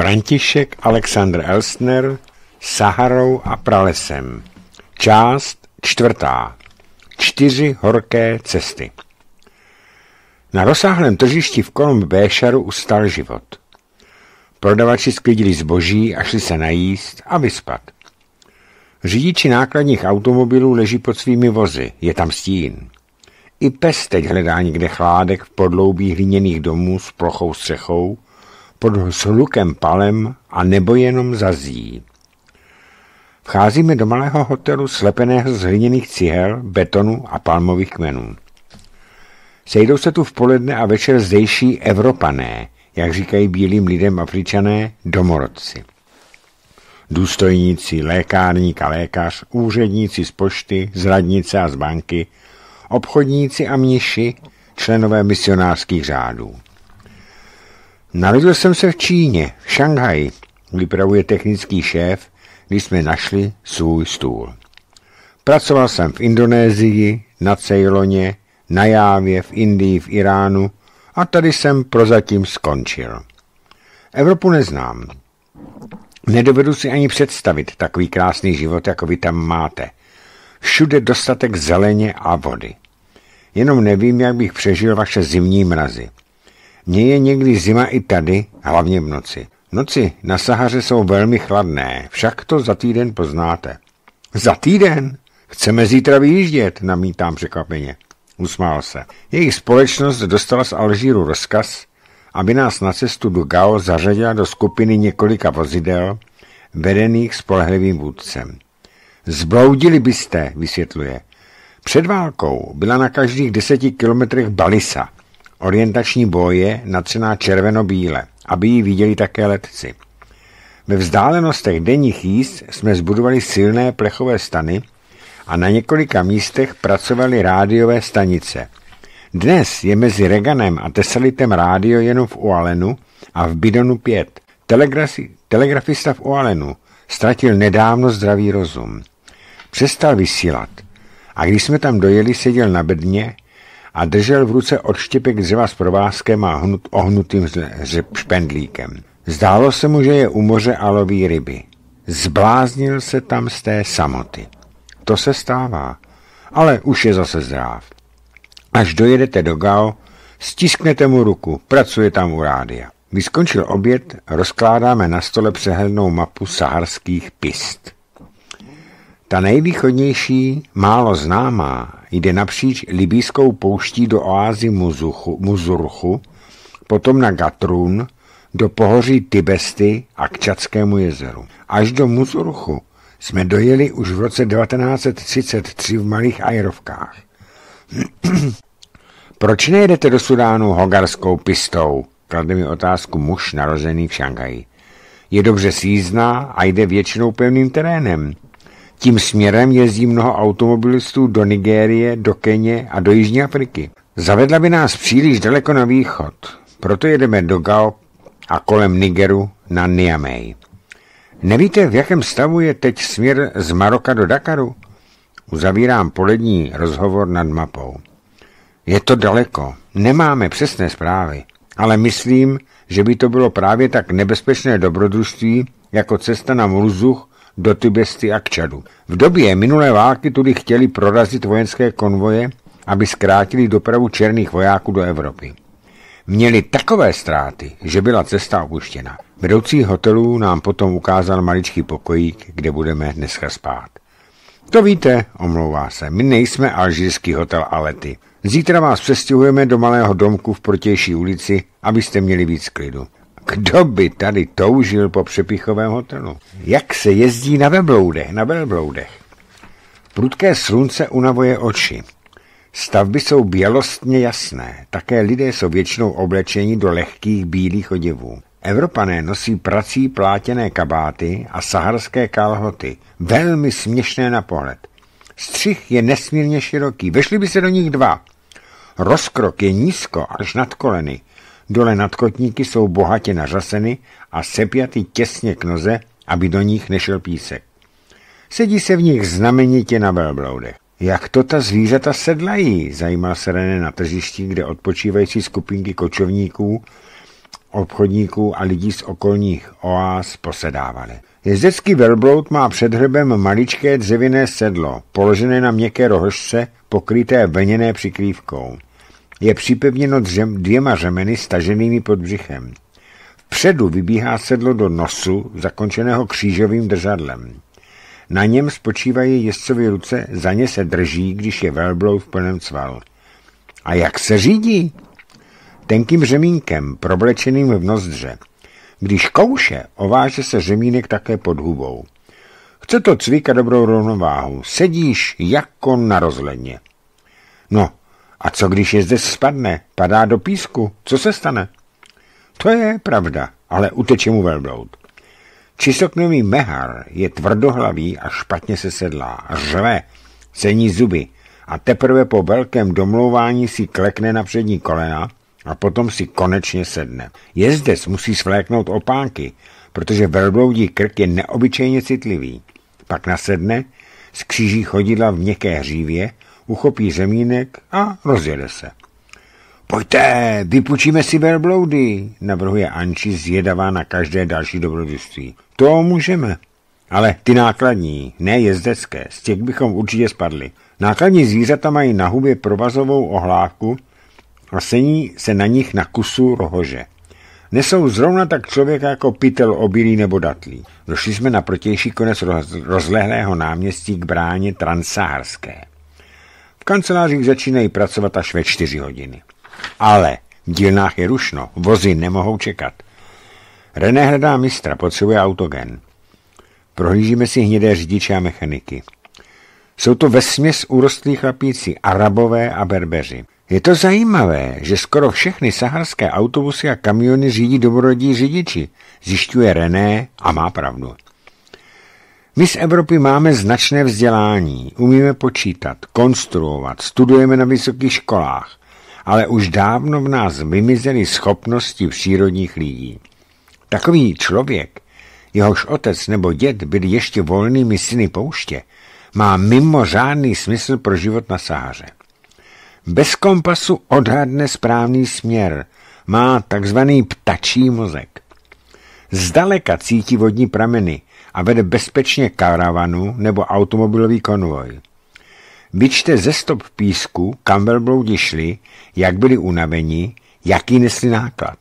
František Alexander Elstner Saharou a pralesem. Část čtvrtá. Čtyři horké cesty. Na rozsáhlém tržišti v kolem Béšaru ustal život. Prodavači sklidili zboží a šli se najíst a vyspat. Řidiči nákladních automobilů leží pod svými vozy, je tam stín. I pes teď hledá někde chládek v podloubí hliněných domů s plochou střechou, pod slukem palem a nebo jenom zazí. Vcházíme do malého hotelu slepeného z hliněných cihel, betonu a palmových kmenů. Sejdou se tu v poledne a večer zdejší Evropané, jak říkají bílým lidem Afričané, domorodci. Důstojníci, lékárník a lékař, úředníci z pošty, z radnice a z banky, obchodníci a mniši, členové misionářských řádů. Narodil jsem se v Číně, v Šanghaji, vypravuje technický šéf, když jsme našli svůj stůl. Pracoval jsem v Indonésii, na Cejloně, na Jávě, v Indii, v Iránu a tady jsem prozatím skončil. Evropu neznám. Nedovedu si ani představit takový krásný život, jako vy tam máte. Všude dostatek zeleně a vody. Jenom nevím, jak bych přežil vaše zimní mrazy. Mně je někdy zima i tady, hlavně v noci. Noci na Sahaře jsou velmi chladné, však to za týden poznáte. Za týden? Chceme zítra vyjíždět, namítám překvapeně. Usmál se. Jejich společnost dostala z Alžíru rozkaz, aby nás na cestu do Gao zařadila do skupiny několika vozidel, vedených spolehlivým vůdcem. Zbloudili byste, vysvětluje. Před válkou byla na každých deseti kilometrech balisa – orientační boje natřená červeno-bíle, aby ji viděli také letci. Ve vzdálenostech denních jíst jsme zbudovali silné plechové stany a na několika místech pracovaly rádiové stanice. Dnes je mezi Reganem a Tesalitem rádio jenom v Oalenu a v Bidonu 5. Telegrafi, telegrafista v Oalenu ztratil nedávno zdravý rozum. Přestal vysílat a když jsme tam dojeli, seděl na bedně, a držel v ruce odštěpek dřeva s provázkem a hnut, ohnutým špendlíkem. Zdálo se mu, že je u moře a loví ryby. Zbláznil se tam z té samoty. To se stává, ale už je zase zdrav. Až dojedete do Gao, stisknete mu ruku, pracuje tam u rádia. Když skončil oběd, rozkládáme na stole přehlednou mapu saharských pist. Ta nejvýchodnější, málo známá jde napříč libýskou pouští do oázy Muzuchu, Muzurchu, potom na Gatrun, do pohoří Tibesty a k Čadskému jezeru. Až do Muzurchu jsme dojeli už v roce 1933 v malých aerovkách. Proč nejedete do Sudánu hogarskou pistou? Klade mi otázku muž narozený v Šangaji. Je dobře sízná a jde většinou pevným terénem. Tím směrem jezdí mnoho automobilistů do Nigérie, do Keně a do Jižní Afriky. Zavedla by nás příliš daleko na východ, proto jedeme do Gao a kolem Nigeru na Niamey. Nevíte, v jakém stavu je teď směr z Maroka do Dakaru? Uzavírám polední rozhovor nad mapou. Je to daleko, nemáme přesné zprávy, ale myslím, že by to bylo právě tak nebezpečné dobrodružství jako cesta na Mulzuch do Tibesty a k Čadu. V době minulé války tudy chtěli prorazit vojenské konvoje, aby zkrátili dopravu černých vojáků do Evropy. Měli takové ztráty, že byla cesta opuštěna. Vedoucí hotelů nám potom ukázal maličký pokojík, kde budeme dneska spát. To víte, omlouvá se, my nejsme alžírský hotel Alety. Zítra vás přestěhujeme do malého domku v protější ulici, abyste měli víc klidu. Kdo by tady toužil po přepichovém hotelu? Jak se jezdí na velbloudech, na velbloudech? Prudké slunce unavuje oči. Stavby jsou bělostně jasné, také lidé jsou většinou oblečeni do lehkých bílých oděvů. Evropané nosí prací plátěné kabáty a saharské kalhoty, velmi směšné na pohled. Střih je nesmírně široký, vešli by se do nich dva. Rozkrok je nízko až nad koleny. Dole nad kotníky jsou bohatě nařaseny a sepjaty těsně k noze, aby do nich nešel písek. Sedí se v nich znamenitě na velbloudech. Jak to ta zvířata sedlají, zajímal se René na tržišti, kde odpočívající skupinky kočovníků, obchodníků a lidí z okolních oáz posedávaly. Jezdecký velbloud má před hrbem maličké dřevěné sedlo, položené na měkké rohožce, pokryté vlněné přikrývkou je připevněno dřem, dvěma řemeny staženými pod břichem. Vpředu vybíhá sedlo do nosu, zakončeného křížovým držadlem. Na něm spočívají jezdcovi ruce, za ně se drží, když je velblou v plném cval. A jak se řídí? Tenkým řemínkem, problečeným v nozdře. Když kouše, ováže se řemínek také pod hubou. Chce to cvika dobrou rovnováhu. Sedíš jako na rozledně. No, a co když je zde spadne, padá do písku, co se stane? To je pravda, ale uteče mu velbloud. Čistoknový mehar je tvrdohlavý a špatně se sedlá, řve, cení zuby a teprve po velkém domlouvání si klekne na přední kolena a potom si konečně sedne. Jezdec musí svléknout opánky, protože velbloudí krk je neobyčejně citlivý. Pak nasedne, skříží chodidla v měkké hřívě uchopí řemínek a rozjede se. Pojďte, vypučíme si velbloudy, navrhuje Anči zjedavá na každé další dobrodružství. To můžeme. Ale ty nákladní, ne jezdecké, z těch bychom určitě spadli. Nákladní zvířata mají na hubě provazovou ohlávku a sení se na nich na kusu rohože. Nesou zrovna tak člověka jako pytel obilí nebo datlí. Došli jsme na protější konec rozlehlého náměstí k bráně Transsaharské kancelářích začínají pracovat až ve čtyři hodiny. Ale v dílnách je rušno, vozy nemohou čekat. René hledá mistra, potřebuje autogen. Prohlížíme si hnědé řidiče a mechaniky. Jsou to vesměs úrostlí chlapíci, arabové a berbeři. Je to zajímavé, že skoro všechny saharské autobusy a kamiony řídí dobrodí řidiči, zjišťuje René a má pravdu. My z Evropy máme značné vzdělání, umíme počítat, konstruovat, studujeme na vysokých školách, ale už dávno v nás vymizely schopnosti přírodních lidí. Takový člověk, jehož otec nebo děd byl ještě volnými syny pouště, má mimořádný smysl pro život na Sahaře. Bez kompasu odhadne správný směr, má takzvaný ptačí mozek. Zdaleka cítí vodní prameny, a vede bezpečně karavanu nebo automobilový konvoj. Vyčte ze stop písku, kam velbloudi šli, jak byli unaveni, jaký nesli náklad.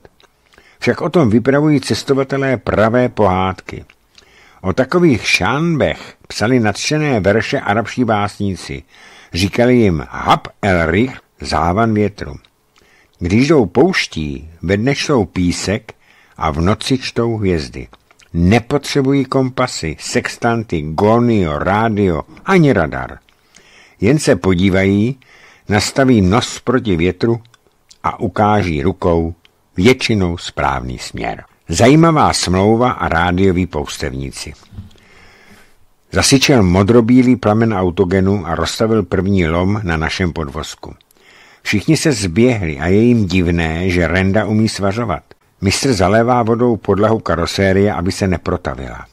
Však o tom vypravují cestovatelé pravé pohádky. O takových šánbech psali nadšené verše arabští básníci. Říkali jim Hab el Rih, závan větru. Když jdou pouští, ve dne čtou písek a v noci čtou hvězdy. Nepotřebují kompasy, sextanty, gonio, rádio ani radar. Jen se podívají, nastaví nos proti větru a ukáží rukou většinou správný směr. Zajímavá smlouva a rádioví poustevníci. Zasyčel modrobílý plamen autogenu a rozstavil první lom na našem podvozku. Všichni se zběhli a je jim divné, že Renda umí svařovat. Mistr zalévá vodou podlahu karosérie, aby se neprotavila.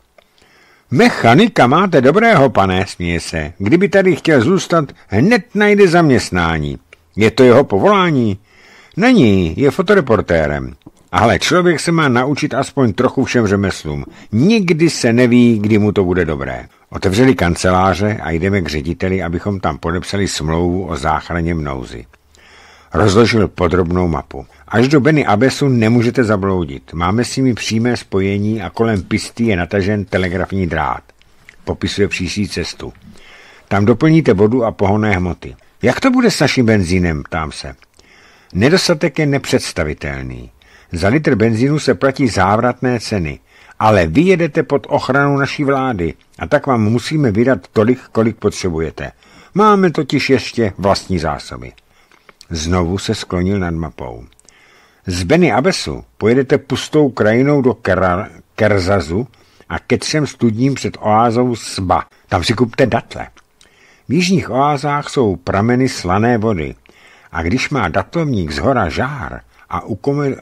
Mechanika máte dobrého, pane, směje se. Kdyby tady chtěl zůstat, hned najde zaměstnání. Je to jeho povolání? Není, je fotoreportérem. Ale člověk se má naučit aspoň trochu všem řemeslům. Nikdy se neví, kdy mu to bude dobré. Otevřeli kanceláře a jdeme k řediteli, abychom tam podepsali smlouvu o záchraně mnouzy. Rozložil podrobnou mapu. Až do Beny Abesu nemůžete zabloudit. Máme s nimi přímé spojení a kolem pisty je natažen telegrafní drát. Popisuje příští cestu. Tam doplníte vodu a pohonné hmoty. Jak to bude s naším benzínem, ptám se. Nedostatek je nepředstavitelný. Za litr benzínu se platí závratné ceny, ale vy jedete pod ochranu naší vlády a tak vám musíme vydat tolik, kolik potřebujete. Máme totiž ještě vlastní zásoby. Znovu se sklonil nad mapou. Z Beny Abesu pojedete pustou krajinou do Kerzazu a ke třem studním před oázou Sba. Tam si kupte datle. V jižních oázách jsou prameny slané vody a když má datlovník z hora žár a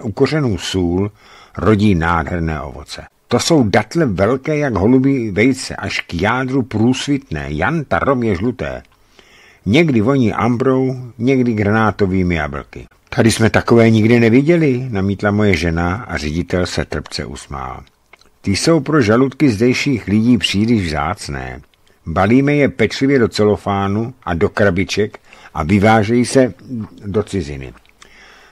ukořenou sůl, rodí nádherné ovoce. To jsou datle velké jak holubí vejce, až k jádru průsvitné, janta je žluté. Někdy voní ambrou, někdy granátovými jablky. Tady jsme takové nikdy neviděli, namítla moje žena a ředitel se trpce usmál. Ty jsou pro žaludky zdejších lidí příliš vzácné. Balíme je pečlivě do celofánu a do krabiček a vyvážejí se do ciziny.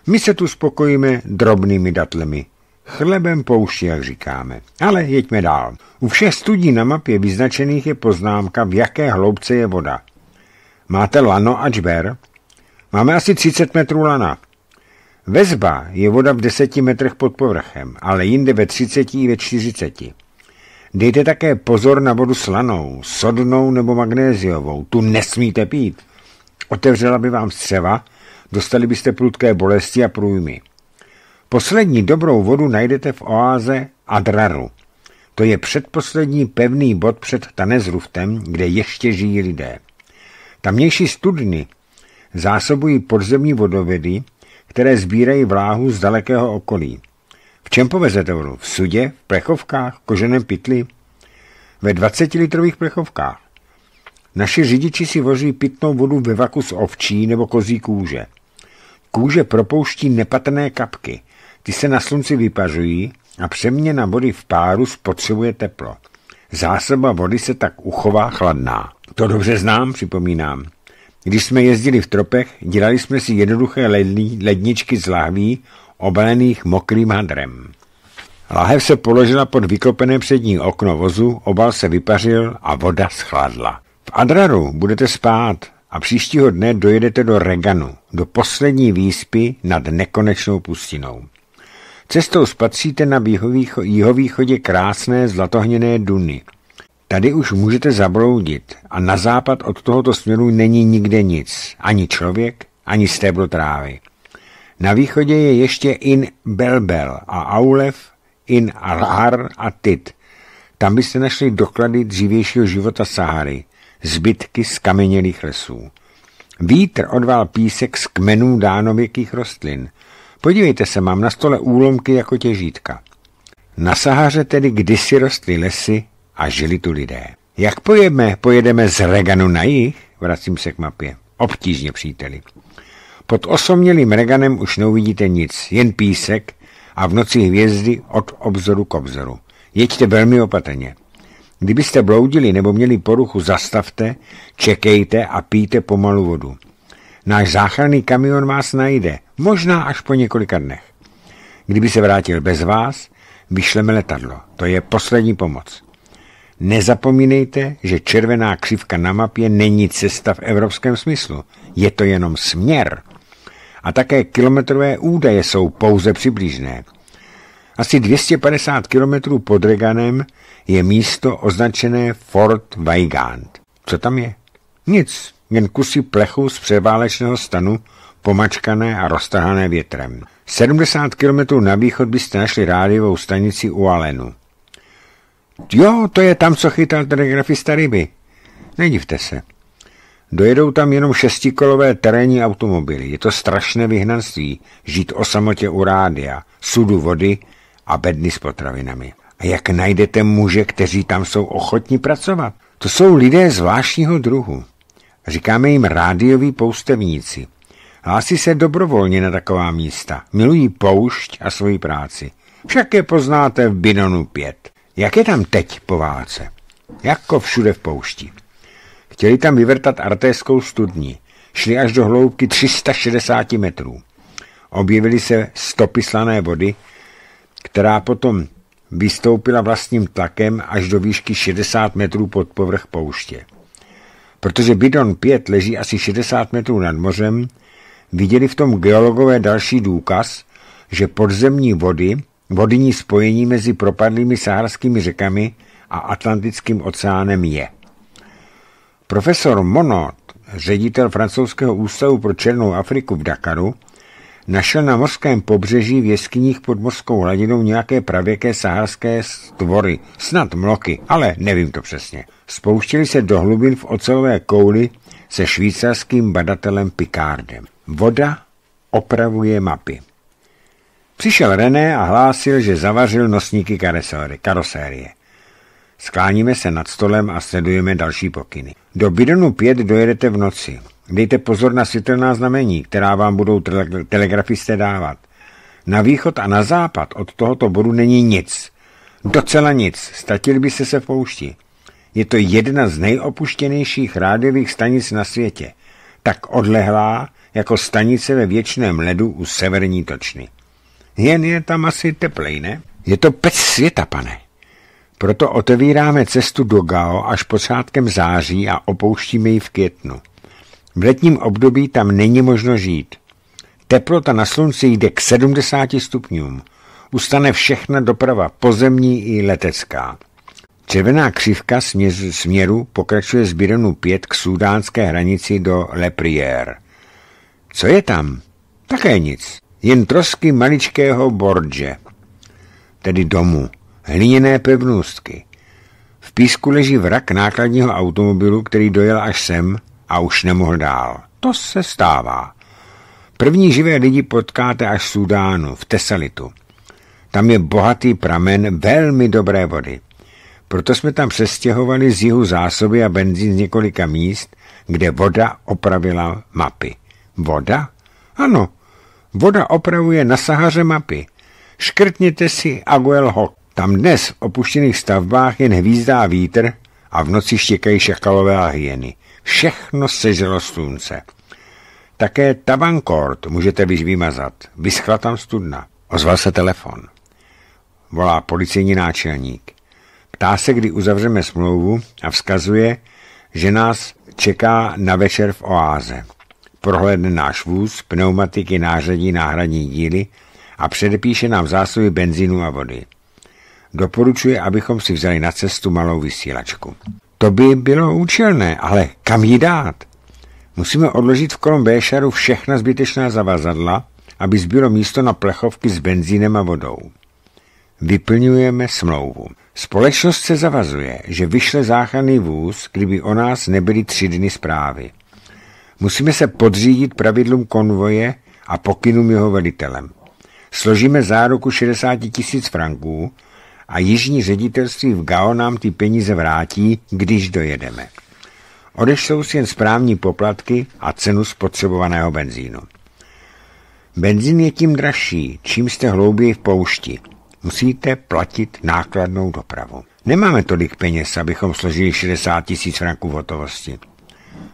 My se tu spokojíme drobnými datlemi, chlebem pouští, jak říkáme. Ale jeďme dál. U všech studí na mapě vyznačených je poznámka, v jaké hloubce je voda. Máte lano a čber? Máme asi 30 metrů lana. Vezba je voda v deseti metrech pod povrchem, ale jinde ve třiceti i ve čtyřiceti. Dejte také pozor na vodu slanou, sodnou nebo magnéziovou. Tu nesmíte pít. Otevřela by vám střeva, dostali byste prudké bolesti a průjmy. Poslední dobrou vodu najdete v oáze Adraru. To je předposlední pevný bod před Tanezruftem, kde ještě žijí lidé. Tamnější studny zásobují podzemní vodovědy, které sbírají vláhu z dalekého okolí. V čem povezete vodu? V sudě, v plechovkách, v koženém pytli? Ve 20-litrových plechovkách. Naši řidiči si vozí pitnou vodu ve vaku z ovčí nebo kozí kůže. Kůže propouští nepatrné kapky. Ty se na slunci vypařují a přeměna vody v páru spotřebuje teplo. Zásoba vody se tak uchová chladná. To dobře znám, připomínám. Když jsme jezdili v tropech, dělali jsme si jednoduché ledničky z láhví, obalených mokrým hadrem. Lahev se položila pod vykopené přední okno vozu, obal se vypařil a voda schladla. V Adraru budete spát a příštího dne dojedete do Reganu, do poslední výspy nad nekonečnou pustinou. Cestou spatříte na jihovýchodě krásné zlatohněné duny – Tady už můžete zabloudit a na západ od tohoto směru není nikde nic, ani člověk, ani stébro trávy. Na východě je ještě in Belbel a Aulev, in Arhar a Tit. Tam byste našli doklady dřívějšího života Sahary, zbytky skamenělých lesů. Vítr odval písek z kmenů dánověkých rostlin. Podívejte se, mám na stole úlomky jako těžítka. Na Sahaře tedy kdysi rostly lesy, a žili tu lidé. Jak pojedeme? Pojedeme z Reganu na jih? Vracím se k mapě. Obtížně, příteli. Pod osomělým Reganem už neuvidíte nic, jen písek a v noci hvězdy od obzoru k obzoru. Jeďte velmi opatrně. Kdybyste bloudili nebo měli poruchu, zastavte, čekejte a píte pomalu vodu. Náš záchranný kamion vás najde, možná až po několika dnech. Kdyby se vrátil bez vás, vyšleme letadlo. To je poslední pomoc. Nezapomínejte, že červená křivka na mapě není cesta v evropském smyslu. Je to jenom směr. A také kilometrové údaje jsou pouze přibližné. Asi 250 kilometrů pod Reganem je místo označené Fort Weigand. Co tam je? Nic, jen kusy plechu z převálečného stanu, pomačkané a roztrhané větrem. 70 kilometrů na východ byste našli rádiovou stanici u Alenu. Jo, to je tam, co chytal telegrafista ryby. Nedivte se. Dojedou tam jenom šestikolové terénní automobily. Je to strašné vyhnanství žít o samotě u rádia, sudu vody a bedny s potravinami. A jak najdete muže, kteří tam jsou ochotní pracovat? To jsou lidé zvláštního druhu. Říkáme jim rádioví poustevníci. Hlásí se dobrovolně na taková místa. Milují poušť a svoji práci. Však je poznáte v Binonu 5. Jak je tam teď po válce? Jako všude v poušti. Chtěli tam vyvrtat artéskou studni, Šli až do hloubky 360 metrů. Objevily se stopy slané vody, která potom vystoupila vlastním tlakem až do výšky 60 metrů pod povrch pouště. Protože bidon 5 leží asi 60 metrů nad mořem, viděli v tom geologové další důkaz, že podzemní vody Vodní spojení mezi propadlými saharskými řekami a Atlantickým oceánem je. Profesor Monod, ředitel francouzského ústavu pro Černou Afriku v Dakaru, našel na mořském pobřeží v jeskyních pod mořskou hladinou nějaké pravěké saharské stvory, snad mloky, ale nevím to přesně. Spouštěli se do hlubin v ocelové kouli se švýcarským badatelem Picardem. Voda opravuje mapy. Přišel René a hlásil, že zavařil nosníky karosérie. Skláníme se nad stolem a sledujeme další pokyny. Do bidonu 5 dojedete v noci. Dejte pozor na světelná znamení, která vám budou tele telegrafisté dávat. Na východ a na západ od tohoto bodu není nic. Docela nic. Statil by se se v poušti. Je to jedna z nejopuštěnějších rádiových stanic na světě. Tak odlehlá jako stanice ve věčném ledu u severní točny. Jen je tam asi teplej, ne? Je to pec světa, pane. Proto otevíráme cestu do Gao až počátkem září a opouštíme ji v květnu. V letním období tam není možno žít. Teplota na slunci jde k 70 stupňům. Ustane všechna doprava, pozemní i letecká. Červená křivka směru pokračuje z Birenu 5 k sudánské hranici do Leprière. Co je tam? Také nic jen trosky maličkého bordže, tedy domu, hliněné pevnostky. V písku leží vrak nákladního automobilu, který dojel až sem a už nemohl dál. To se stává. První živé lidi potkáte až v Sudánu, v Tesalitu. Tam je bohatý pramen velmi dobré vody. Proto jsme tam přestěhovali z jihu zásoby a benzín z několika míst, kde voda opravila mapy. Voda? Ano, Voda opravuje na Sahaře mapy. Škrtněte si Aguel Hock. Tam dnes v opuštěných stavbách jen hvízdá vítr a v noci štěkají šakalové a hyeny. Všechno sežilo slunce. Také Tabankort můžete vyž vymazat. Vyschla tam studna. Ozval se telefon. Volá policejní náčelník. Ptá se, kdy uzavřeme smlouvu a vzkazuje, že nás čeká na večer v oáze prohlédne náš vůz, pneumatiky, nářadí, náhradní díly a předepíše nám zásoby benzínu a vody. Doporučuje, abychom si vzali na cestu malou vysílačku. To by bylo účelné, ale kam ji dát? Musíme odložit v kolom Béšaru všechna zbytečná zavazadla, aby zbylo místo na plechovky s benzínem a vodou. Vyplňujeme smlouvu. Společnost se zavazuje, že vyšle záchranný vůz, kdyby o nás nebyly tři dny zprávy. Musíme se podřídit pravidlům konvoje a pokynům jeho velitelem. Složíme záruku 60 tisíc franků a jižní ředitelství v Gao nám ty peníze vrátí, když dojedeme. Odešlou si jen správní poplatky a cenu spotřebovaného benzínu. Benzín je tím dražší, čím jste hlouběji v poušti. Musíte platit nákladnou dopravu. Nemáme tolik peněz, abychom složili 60 tisíc franků v hotovosti.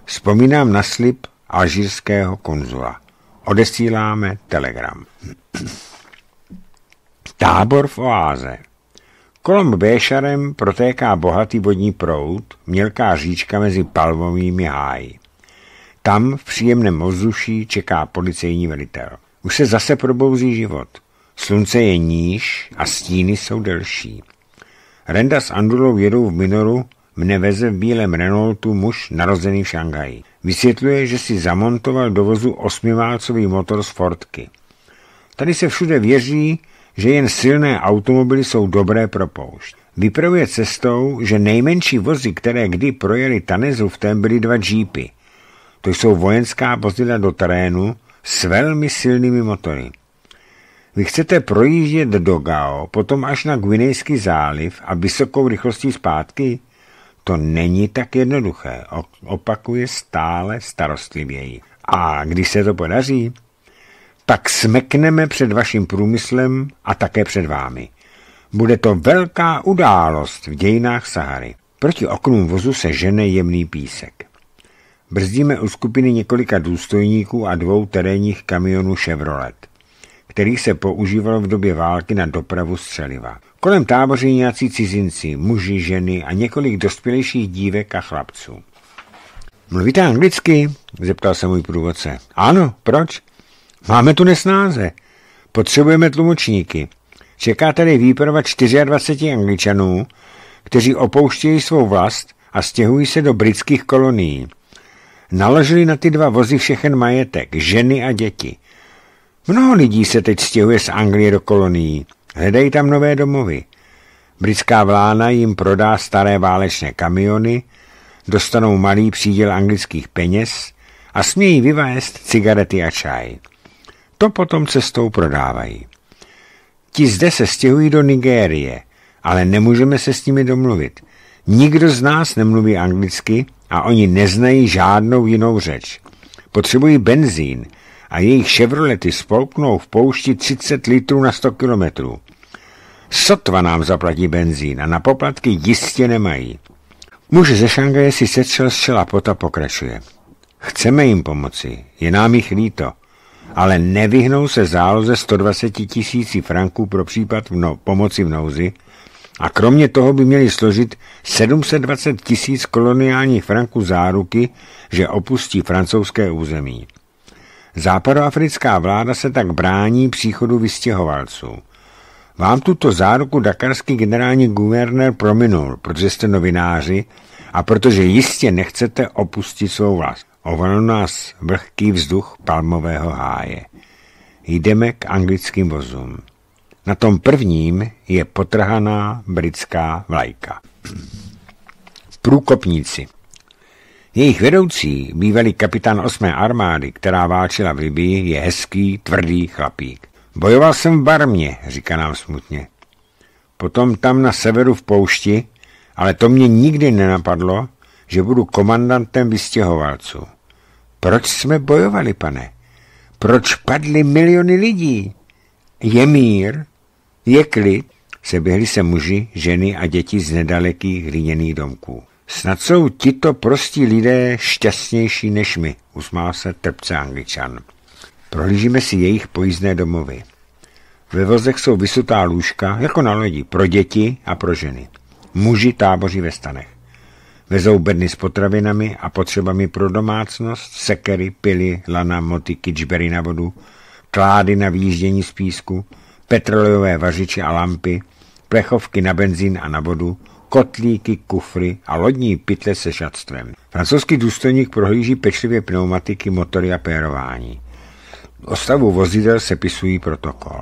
Vzpomínám na slib alžírského konzula. Odesíláme telegram. Tábor v oáze. Kolem Béšarem protéká bohatý vodní proud, mělká říčka mezi palmovými háji. Tam v příjemném ovzduší čeká policejní velitel. Už se zase probouzí život. Slunce je níž a stíny jsou delší. Renda s Andulou jedou v minoru mne veze v bílém Renaultu muž narozený v Šanghaji. Vysvětluje, že si zamontoval do vozu osmiválcový motor z Fordky. Tady se všude věří, že jen silné automobily jsou dobré pro poušť. Vypravuje cestou, že nejmenší vozy, které kdy projeli Tanezu v tém byly dva džípy. To jsou vojenská vozidla do terénu s velmi silnými motory. Vy chcete projíždět do Gao, potom až na Gvinejský záliv a vysokou rychlostí zpátky? To není tak jednoduché, opakuje stále starostlivěji. A když se to podaří, tak smekneme před vaším průmyslem a také před vámi. Bude to velká událost v dějinách Sahary. Proti oknům vozu se žene jemný písek. Brzdíme u skupiny několika důstojníků a dvou terénních kamionů Chevrolet, kterých se používalo v době války na dopravu střeliva. Kolem táboří nějací cizinci, muži, ženy a několik dospělejších dívek a chlapců. Mluvíte anglicky? zeptal se můj průvodce. Ano, proč? Máme tu nesnáze. Potřebujeme tlumočníky. Čeká tady výprava 24 angličanů, kteří opouštějí svou vlast a stěhují se do britských kolonií. Naložili na ty dva vozy všechen majetek, ženy a děti. Mnoho lidí se teď stěhuje z Anglie do kolonií. Hledají tam nové domovy. Britská vláda jim prodá staré válečné kamiony, dostanou malý příděl anglických peněz a smějí vyvést cigarety a čaj. To potom cestou prodávají. Ti zde se stěhují do Nigérie, ale nemůžeme se s nimi domluvit. Nikdo z nás nemluví anglicky a oni neznají žádnou jinou řeč. Potřebují benzín a jejich Chevrolety spolknou v poušti 30 litrů na 100 kilometrů. Sotva nám zaplatí benzín a na poplatky jistě nemají. Muž ze Šangaje si setřel z čela pota pokračuje. Chceme jim pomoci, je nám jich líto, ale nevyhnou se záloze 120 tisíci franků pro případ v no, pomoci v nouzi a kromě toho by měli složit 720 tisíc koloniálních franků záruky, že opustí francouzské území. Západoafrická vláda se tak brání příchodu vystěhovalců – vám tuto záruku dakarský generální guvernér prominul, protože jste novináři a protože jistě nechcete opustit svou vlast. Ovalil nás vlhký vzduch palmového háje. Jdeme k anglickým vozům. Na tom prvním je potrhaná britská vlajka. Průkopníci. Jejich vedoucí, bývalý kapitán 8. armády, která válčila v Libii, je hezký, tvrdý chlapík. Bojoval jsem v Barmě, říká nám smutně. Potom tam na severu v poušti, ale to mě nikdy nenapadlo, že budu komandantem vystěhovalců. Proč jsme bojovali, pane? Proč padly miliony lidí? Je mír, je klid, seběhli se muži, ženy a děti z nedalekých hliněných domků. Snad jsou tito prostí lidé šťastnější než my, usmál se trpce angličan. Prohlížíme si jejich pojízdné domovy. Ve vozech jsou vysutá lůžka, jako na lodi, pro děti a pro ženy. Muži táboří ve stanech. Vezou bedny s potravinami a potřebami pro domácnost, sekery, pily, lana, motyky, džbery na vodu, klády na výjíždění z písku, petrolejové vařiče a lampy, plechovky na benzín a na vodu, kotlíky, kufry a lodní pytle se šatstvem. Francouzský důstojník prohlíží pečlivě pneumatiky, motory a pérování. O stavu vozidel se pisují protokol.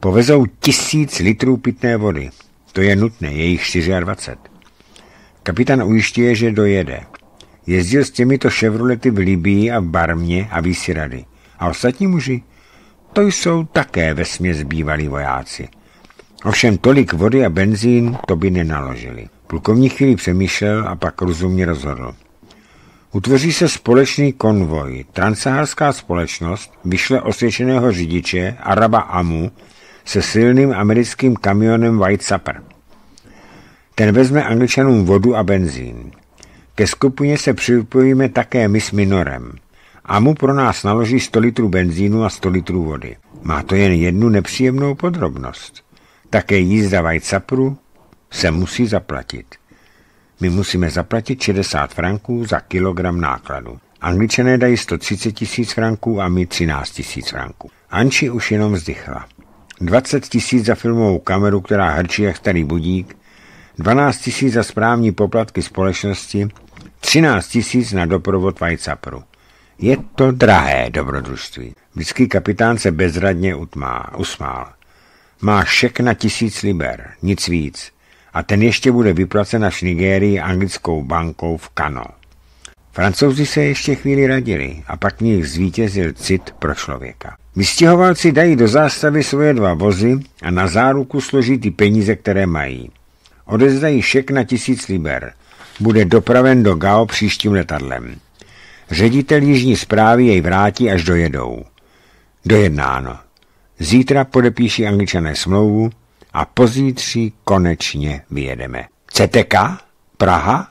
Povezou tisíc litrů pitné vody. To je nutné, je jich 24. Kapitán ujišťuje, že dojede. Jezdil s těmito Chevrolety v Libii a v Barmě a Výsirady. A ostatní muži? To jsou také ve směs bývalí vojáci. Ovšem tolik vody a benzín to by nenaložili. Plukovník chvíli přemýšlel a pak rozumně rozhodl. Utvoří se společný konvoj. Transsaharská společnost vyšle osvědčeného řidiče Araba Amu se silným americkým kamionem White Supper. Ten vezme angličanům vodu a benzín. Ke skupině se připojíme také my s Minorem. Amu pro nás naloží 100 litrů benzínu a 100 litrů vody. Má to jen jednu nepříjemnou podrobnost. Také jízda White Supperu se musí zaplatit. My musíme zaplatit 60 franků za kilogram nákladu. Angličané dají 130 tisíc franků a my 13 tisíc franků. Anči už jenom vzdychla. 20 tisíc za filmovou kameru, která hrčí jak starý budík, 12 tisíc za správní poplatky společnosti, 13 tisíc na doprovod Vajcapru. Je to drahé dobrodružství. Vždycky kapitán se bezradně utmá, usmál. Má šek na tisíc liber, nic víc a ten ještě bude vyplacen až Nigérii anglickou bankou v Kano. Francouzi se ještě chvíli radili a pak v nich zvítězil cit pro člověka. Vystěhovalci dají do zástavy svoje dva vozy a na záruku složí ty peníze, které mají. Odezdají šek na tisíc liber. Bude dopraven do Gao příštím letadlem. Ředitel jižní zprávy jej vrátí, až dojedou. Dojednáno. Zítra podepíší angličané smlouvu a pozítří konečně vyjedeme. CTK? Praha?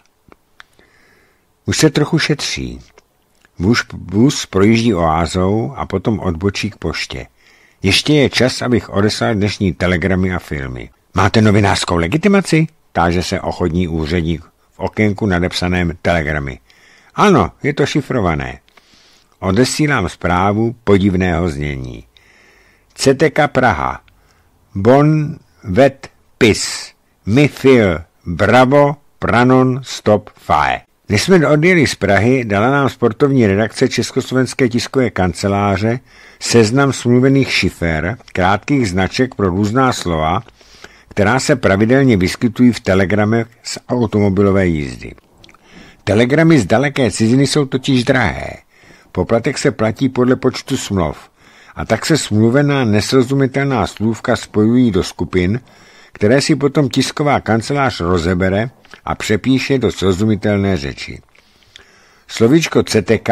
Už se trochu šetří. Vůž bus projíždí oázou a potom odbočí k poště. Ještě je čas, abych odeslal dnešní telegramy a filmy. Máte novinářskou legitimaci? Táže se ochodní úředník v okénku nadepsaném telegramy. Ano, je to šifrované. Odesílám zprávu podivného znění. CTK Praha. Bon vet pis, mi fil, bravo, pranon, stop, fae. Když jsme odjeli z Prahy, dala nám sportovní redakce Československé tiskové kanceláře seznam smluvených šifér, krátkých značek pro různá slova, která se pravidelně vyskytují v telegramech z automobilové jízdy. Telegramy z daleké ciziny jsou totiž drahé. Poplatek se platí podle počtu smluv a tak se smluvená nesrozumitelná slůvka spojují do skupin, které si potom tisková kancelář rozebere a přepíše do srozumitelné řeči. Slovíčko CTK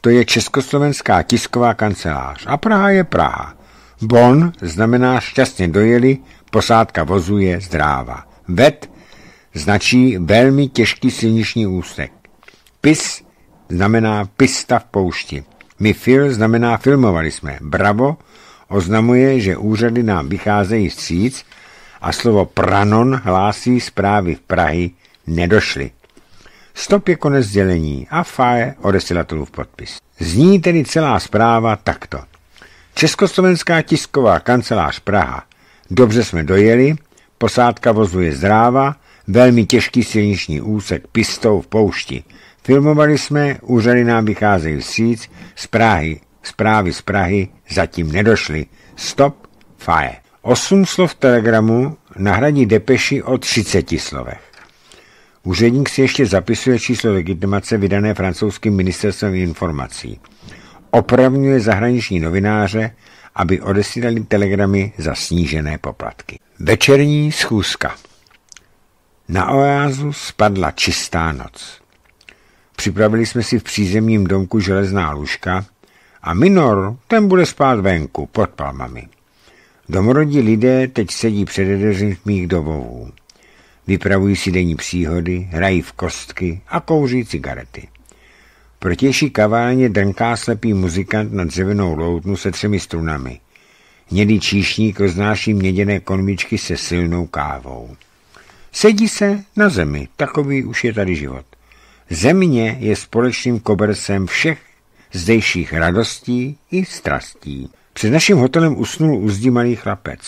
to je Československá tisková kancelář a Praha je Praha. Bon znamená šťastně dojeli, posádka vozu je zdráva. Vet značí velmi těžký silniční úsek. Pis znamená pista v poušti. My fil znamená filmovali jsme. Bravo oznamuje, že úřady nám vycházejí stříc a slovo pranon hlásí zprávy v Prahy nedošly. Stop je konec dělení a FAE v podpis. Zní tedy celá zpráva takto. Československá tisková kancelář Praha. Dobře jsme dojeli, posádka vozu je zdráva, velmi těžký silniční úsek pistou v poušti. Filmovali jsme, úřady nám vycházejí síc, z Prahy, zprávy z Prahy zatím nedošly. Stop, fire. Osm slov telegramu nahradí depeši o 30 slovech. Úředník si ještě zapisuje číslo legitimace vydané francouzským ministerstvem informací. Opravňuje zahraniční novináře, aby odesílali telegramy za snížené poplatky. Večerní schůzka. Na oázu spadla čistá noc. Připravili jsme si v přízemním domku železná lůžka a Minor, ten bude spát venku, pod palmami. Domorodí lidé teď sedí před mých dobovů. Vypravují si denní příhody, hrají v kostky a kouří cigarety. Protější kavárně drnká slepý muzikant na dřevěnou loutnu se třemi strunami. Hnědý číšník roznáší měděné konvičky se silnou kávou. Sedí se na zemi, takový už je tady život. Země je společným kobercem všech zdejších radostí i strastí. Před naším hotelem usnul uzdí malý chlapec.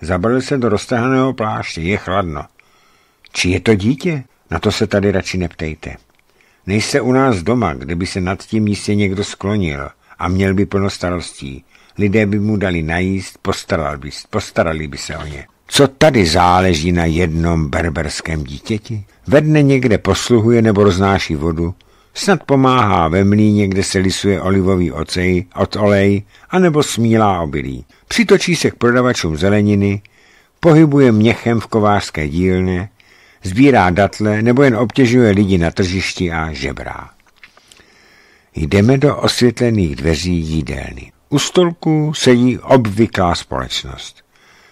Zabalil se do roztahaného pláště, je chladno. Či je to dítě? Na to se tady radši neptejte. Nejste u nás doma, kde by se nad tím místě někdo sklonil a měl by plno starostí. Lidé by mu dali najíst, postarali by, postarali by se o ně. Co tady záleží na jednom berberském dítěti? Ve dne někde posluhuje nebo roznáší vodu, snad pomáhá ve mlíně, kde se lisuje olivový ocej, od olej, anebo smílá obilí. Přitočí se k prodavačům zeleniny, pohybuje měchem v kovářské dílně, sbírá datle nebo jen obtěžuje lidi na tržišti a žebrá. Jdeme do osvětlených dveří jídelny. U stolku sedí obvyklá společnost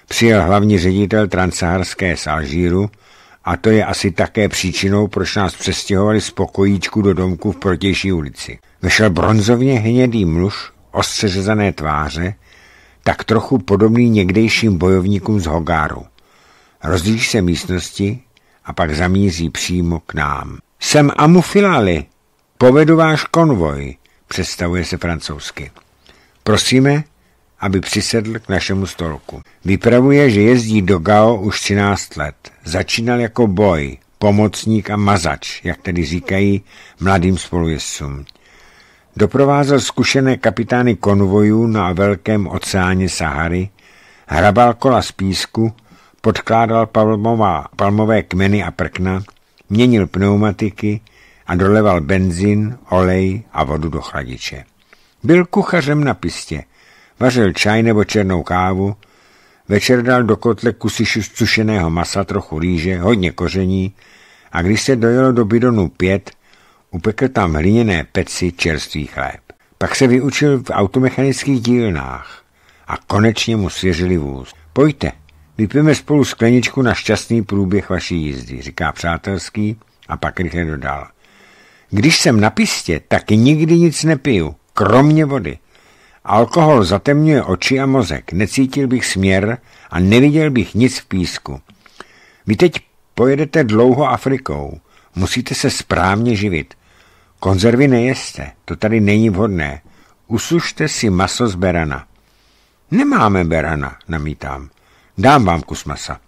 přijel hlavní ředitel transsaharské sážíru, a to je asi také příčinou, proč nás přestěhovali z pokojíčku do domku v protější ulici. Vešel bronzovně hnědý muž, ostře tváře, tak trochu podobný někdejším bojovníkům z Hogáru. Rozlíží se místnosti a pak zamíří přímo k nám. Jsem Amufilali, povedu váš konvoj, představuje se francouzsky. Prosíme, aby přisedl k našemu stolku. Vypravuje, že jezdí do Gao už 13 let. Začínal jako boj, pomocník a mazač, jak tedy říkají mladým spolujezdcům. Doprovázel zkušené kapitány konvojů na velkém oceáně Sahary, hrabal kola z písku, podkládal palmová, palmové kmeny a prkna, měnil pneumatiky a doleval benzín, olej a vodu do chladiče. Byl kuchařem na pistě – Vařil čaj nebo černou kávu, večer dal do kotle kusy sušeného masa, trochu rýže, hodně koření a když se dojelo do bidonu pět, upekl tam hliněné peci čerstvý chléb. Pak se vyučil v automechanických dílnách a konečně mu svěřili vůz. Pojďte, vypijeme spolu skleničku na šťastný průběh vaší jízdy, říká přátelský a pak rychle dodal. Když jsem na pistě, tak nikdy nic nepiju, kromě vody. Alkohol zatemňuje oči a mozek, necítil bych směr a neviděl bych nic v písku. Vy teď pojedete dlouho Afrikou, musíte se správně živit. Konzervy nejeste, to tady není vhodné. Usušte si maso z berana. Nemáme berana, namítám. Dám vám kus masa.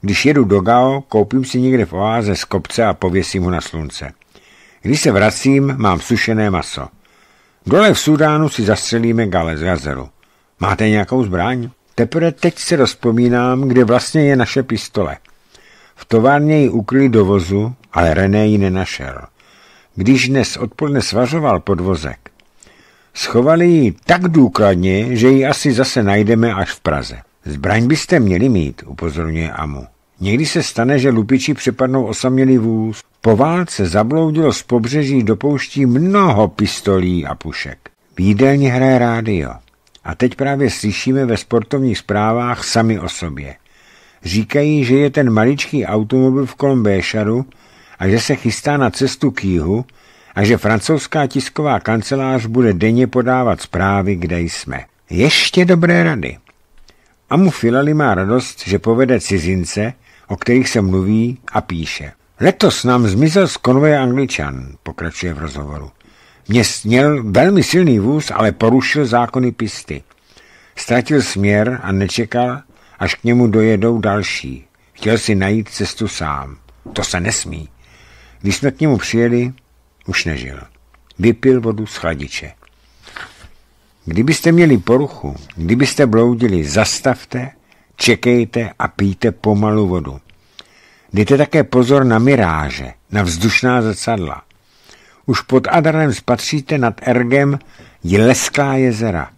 Když jedu do Gao, koupím si někde v oáze z kopce a pověsím ho na slunce. Když se vracím, mám sušené maso. Dole v Sudánu si zastřelíme gale z gazelu. Máte nějakou zbraň? Teprve teď se rozpomínám, kde vlastně je naše pistole. V továrně ji ukryli do vozu, ale René ji nenašel. Když dnes odpoledne svařoval podvozek, schovali ji tak důkladně, že ji asi zase najdeme až v Praze. Zbraň byste měli mít, upozorňuje Amu. Někdy se stane, že lupiči přepadnou osamělý vůz. Po válce zabloudilo z pobřeží do pouští mnoho pistolí a pušek. Výdelně hraje rádio. A teď právě slyšíme ve sportovních zprávách sami o sobě. Říkají, že je ten maličký automobil v Kolombéšaru a že se chystá na cestu k jihu a že francouzská tisková kancelář bude denně podávat zprávy, kde jsme. Ještě dobré rady. Amu Filali má radost, že povede cizince, o kterých se mluví a píše. Letos nám zmizel z konvoje Angličan, pokračuje v rozhovoru. Měst měl velmi silný vůz, ale porušil zákony pisty. Ztratil směr a nečekal, až k němu dojedou další. Chtěl si najít cestu sám. To se nesmí. Když jsme k němu přijeli, už nežil. Vypil vodu z chladiče. Kdybyste měli poruchu, kdybyste bloudili, zastavte, čekejte a pijte pomalu vodu. Dejte také pozor na miráže, na vzdušná zrcadla. Už pod Adarem spatříte nad Ergem lesklá jezera.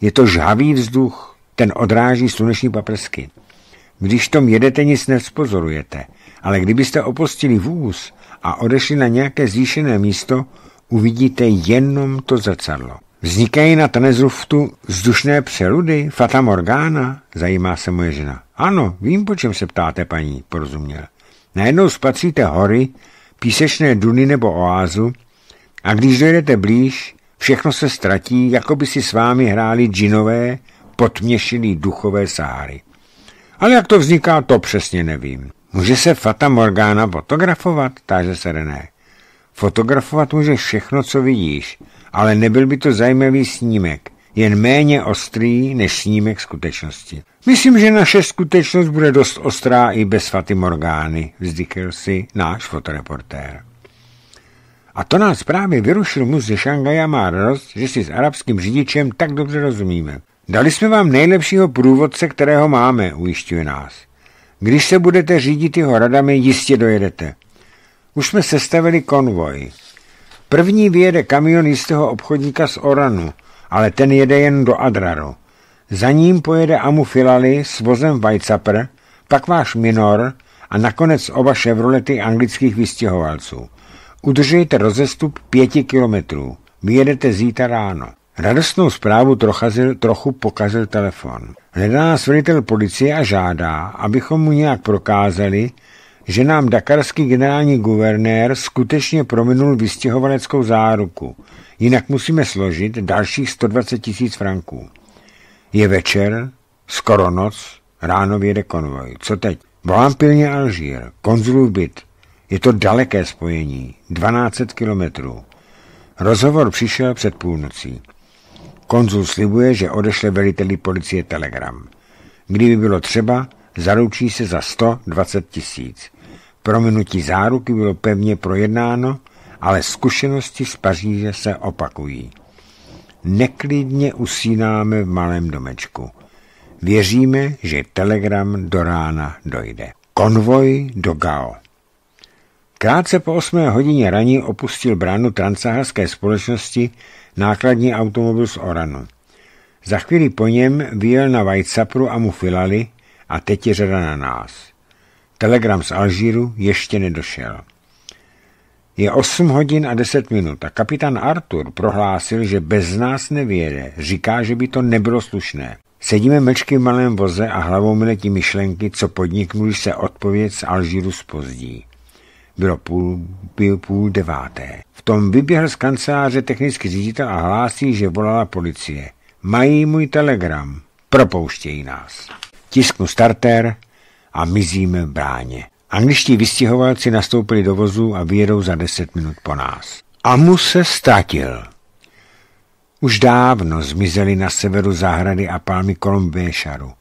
Je to žhavý vzduch, ten odráží sluneční paprsky. Když tom jedete, nic nevzpozorujete, ale kdybyste opustili vůz a odešli na nějaké zvýšené místo, uvidíte jenom to zrcadlo. Vznikají na Tanezuftu vzdušné přeludy, Fata Morgana, zajímá se moje žena. Ano, vím, po čem se ptáte, paní, porozuměl. Najednou spatříte hory, písečné duny nebo oázu a když dojedete blíž, všechno se ztratí, jako by si s vámi hráli džinové, potměšilí duchové sáry. Ale jak to vzniká, to přesně nevím. Může se Fata Morgana fotografovat? Táže se René. Fotografovat může všechno, co vidíš, ale nebyl by to zajímavý snímek jen méně ostrý než snímek skutečnosti. Myslím, že naše skutečnost bude dost ostrá i bez Faty Morgány, vzdykl si náš fotoreportér. A to nás právě vyrušil muž ze Šangaja má radost, že si s arabským řidičem tak dobře rozumíme. Dali jsme vám nejlepšího průvodce, kterého máme, ujišťuje nás. Když se budete řídit jeho radami, jistě dojedete. Už jsme sestavili konvoj. První vyjede kamion jistého obchodníka z Oranu, ale ten jede jen do Adraru. Za ním pojede Amufilali s vozem Vajcapr, pak váš Minor a nakonec oba Chevrolety anglických vystěhovalců. Udržujte rozestup pěti kilometrů. Vyjedete zítra ráno. Radostnou zprávu trochazil, trochu pokazil telefon. Hledá nás velitel policie a žádá, abychom mu nějak prokázali, že nám dakarský generální guvernér skutečně prominul vystěhovaleckou záruku – jinak musíme složit dalších 120 tisíc franků. Je večer, skoro noc, ráno vyjede konvoj. Co teď? Volám pilně Alžír, konzulův byt. Je to daleké spojení, 12 kilometrů. Rozhovor přišel před půlnocí. Konzul slibuje, že odešle veliteli policie telegram. Kdyby bylo třeba, zaručí se za 120 tisíc. Prominutí záruky bylo pevně projednáno ale zkušenosti z Paříže se opakují. Neklidně usínáme v malém domečku. Věříme, že telegram do rána dojde. Konvoj do Gao. Krátce po 8 hodině raní opustil bránu transaharské společnosti nákladní automobil z Oranu. Za chvíli po něm vyjel na Vajcapru a mu filali a teď je řada na nás. Telegram z Alžíru ještě nedošel. Je 8 hodin a 10 minut a kapitán Artur prohlásil, že bez nás nevěde. Říká, že by to nebylo slušné. Sedíme mečky v malém voze a hlavou mi letí myšlenky, co podniknu, když se odpověď z Alžíru spozdí. Bylo půl, byl půl deváté. V tom vyběhl z kanceláře technický ředitel a hlásí, že volala policie. Mají můj telegram. Propouštějí nás. Tisknu starter a mizíme v bráně. Angličtí vystěhovalci nastoupili do vozu a vyjedou za deset minut po nás. Amu se ztratil. Už dávno zmizeli na severu zahrady a palmy kolem Béšaru.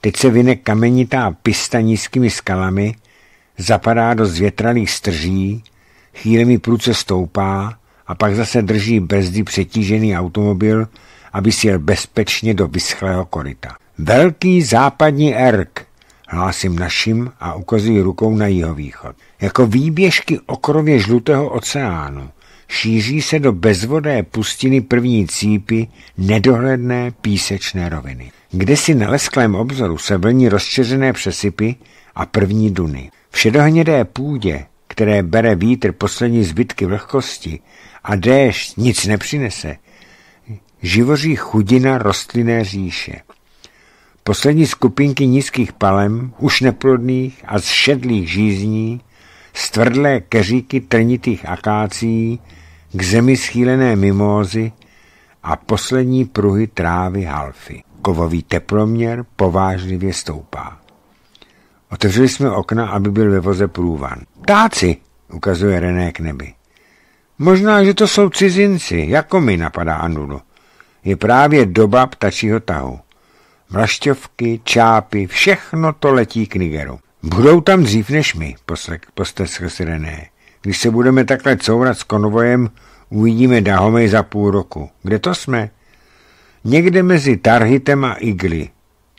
Teď se vyne kamenitá pista nízkými skalami, zapadá do zvětralých strží, chvílemi průce stoupá a pak zase drží brzdy přetížený automobil, aby jel bezpečně do vyschlého koryta. Velký západní erk, hlásím našim a ukazuji rukou na jihovýchod. Jako výběžky okrově žlutého oceánu šíří se do bezvodé pustiny první cípy nedohledné písečné roviny. Kde si na lesklém obzoru se vlní rozčeřené přesypy a první duny. V šedohnědé půdě, které bere vítr poslední zbytky vlhkosti a déšť nic nepřinese, živoří chudina rostlinné říše. Poslední skupinky nízkých palem, už neplodných a zšedlých žízní, stvrdlé keříky trnitých akácí, k zemi schýlené mimózy a poslední pruhy trávy halfy. Kovový teploměr povážlivě stoupá. Otevřeli jsme okna, aby byl ve voze průvan. Táci! ukazuje René k nebi. Možná, že to jsou cizinci, jako mi napadá Anulu. Je právě doba ptačího tahu mrašťovky, čápy, všechno to letí k Nigeru. Budou tam dřív než my, posteskl si René. Když se budeme takhle courat s konvojem, uvidíme Dahomej za půl roku. Kde to jsme? Někde mezi Tarhitem a Igly.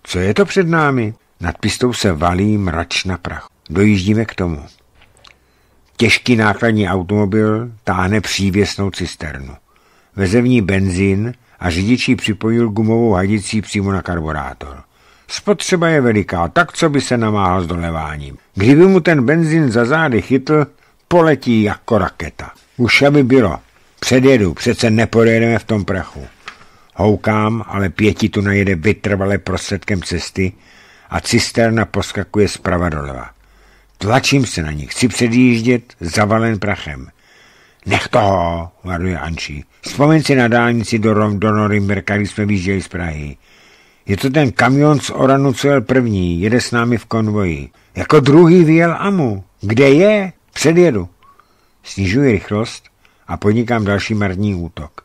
Co je to před námi? Nad pistou se valí mrač na prach. Dojíždíme k tomu. Těžký nákladní automobil táhne přívěsnou cisternu. Veze v ní benzín a řidič ji připojil gumovou hadicí přímo na karburátor. Spotřeba je veliká, tak co by se namáhal s doleváním. Kdyby mu ten benzín za zády chytl, poletí jako raketa. Už aby bylo. Předjedu, přece nepojedeme v tom prachu. Houkám, ale pěti tu najede vytrvalé prostředkem cesty a cisterna poskakuje zprava doleva. Tlačím se na ní, chci předjíždět, zavalen prachem. Nech toho, varuje Ančí. Vzpomeň si na dálnici do, Rom, do Norimberka, když jsme vyjížděli z Prahy. Je to ten kamion z Oranu, co jel první, jede s námi v konvoji. Jako druhý vyjel Amu. Kde je? Předjedu. Snižuji rychlost a podnikám další marný útok.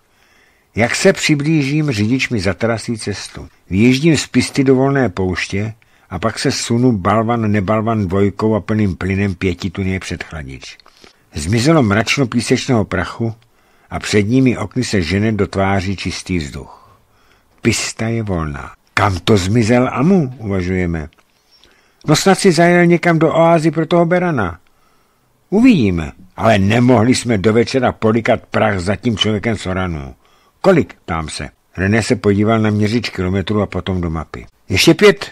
Jak se přiblížím, řidič mi zatrasí cestu. Vyježdím z pisty do volné pouště a pak se sunu balvan nebalvan dvojkou a plným plynem pěti tuně před chladič. Zmizelo mračno písečného prachu a předními okny se žene do tváří čistý vzduch. Pista je volná. Kam to zmizel Amu, uvažujeme. No snad si zajel někam do oázy pro toho Berana. Uvidíme, ale nemohli jsme do večera polikat prach za tím člověkem Soranu. Kolik, ptám se. René se podíval na měřič kilometrů a potom do mapy. Ještě pět.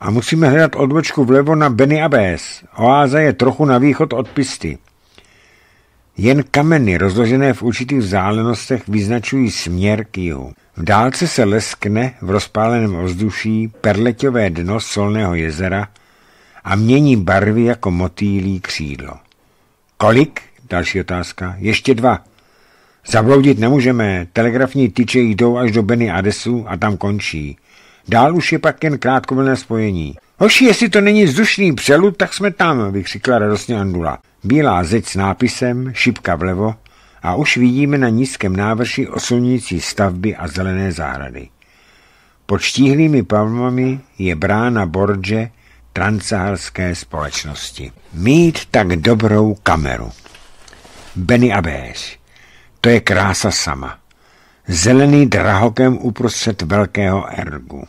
A musíme hledat odbočku vlevo na Beny Abes. Oáza je trochu na východ od pisty. Jen kameny rozložené v určitých vzdálenostech vyznačují směr k jihu. V dálce se leskne v rozpáleném ovzduší perleťové dno solného jezera a mění barvy jako motýlí křídlo. Kolik? Další otázka. Ještě dva. Zabloudit nemůžeme, telegrafní tyče jdou až do Beny Adesu a tam končí. Dál už je pak jen krátkovlné spojení. Hoši, jestli to není vzdušný přelud, tak jsme tam, vykřikla radostně Andula. Bílá zeď s nápisem, šipka vlevo a už vidíme na nízkém návrší oslňující stavby a zelené zahrady. Pod štíhlými palmami je brána Borže transsaharské společnosti. Mít tak dobrou kameru. Benny a Béř. To je krása sama. Zelený drahokem uprostřed velkého ergu.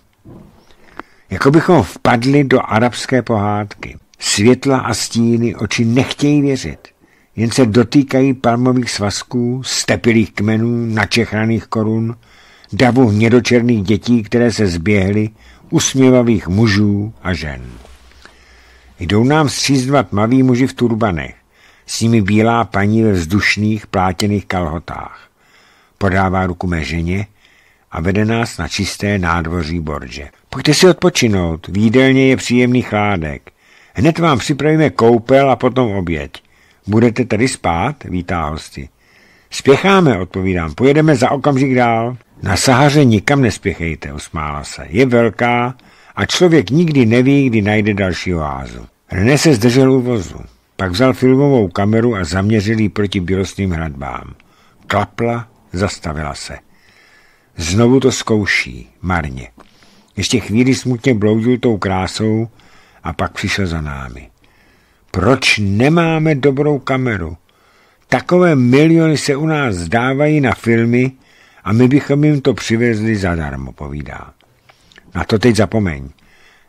Jako bychom vpadli do arabské pohádky. Světla a stíny oči nechtějí věřit. Jen se dotýkají palmových svazků, stepilých kmenů, načechraných korun, davu hnědočerných dětí, které se zběhly, usměvavých mužů a žen. Jdou nám stříz dva tmaví muži v turbanech, s nimi bílá paní ve vzdušných plátěných kalhotách. Podává ruku mé ženě, a vede nás na čisté nádvoří Borže. Pojďte si odpočinout, v jídelně je příjemný chládek. Hned vám připravíme koupel a potom oběť. Budete tady spát? Vítá hosti. Spěcháme, odpovídám, pojedeme za okamžik dál. Na Sahaře nikam nespěchejte, usmála se. Je velká a člověk nikdy neví, kdy najde další oázu. René se zdržel u vozu. Pak vzal filmovou kameru a zaměřil ji proti bělostným hradbám. Klapla, zastavila se. Znovu to zkouší, marně. Ještě chvíli smutně bloudil tou krásou a pak přišel za námi. Proč nemáme dobrou kameru? Takové miliony se u nás zdávají na filmy a my bychom jim to přivezli zadarmo, povídá. Na to teď zapomeň.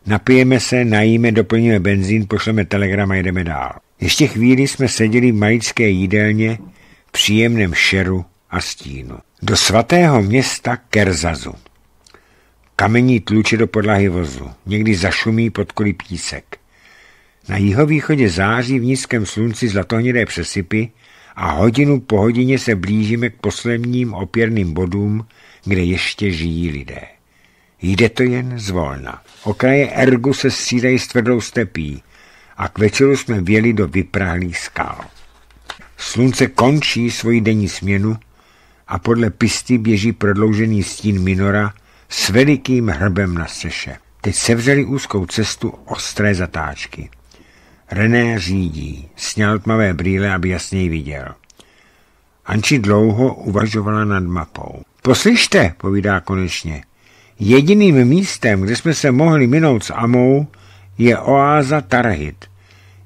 Napijeme se, najíme, doplníme benzín, pošleme telegram a jedeme dál. Ještě chvíli jsme seděli v majické jídelně v příjemném šeru a stínu do svatého města Kerzazu. Kamení tluče do podlahy vozu, někdy zašumí pod kolí písek. Na jihovýchodě září v nízkém slunci zlatohnědé přesypy a hodinu po hodině se blížíme k posledním opěrným bodům, kde ještě žijí lidé. Jde to jen zvolna. Okraje ergu se střídají s tvrdou stepí a k večeru jsme věli do vyprahlých skal. Slunce končí svoji denní směnu a podle pisty běží prodloužený stín minora s velikým hrbem na střeše. Teď sevřeli úzkou cestu ostré zatáčky. René řídí, sněl tmavé brýle, aby jasněji viděl. Anči dlouho uvažovala nad mapou. Poslyšte, povídá konečně, jediným místem, kde jsme se mohli minout s Amou, je oáza Tarhit.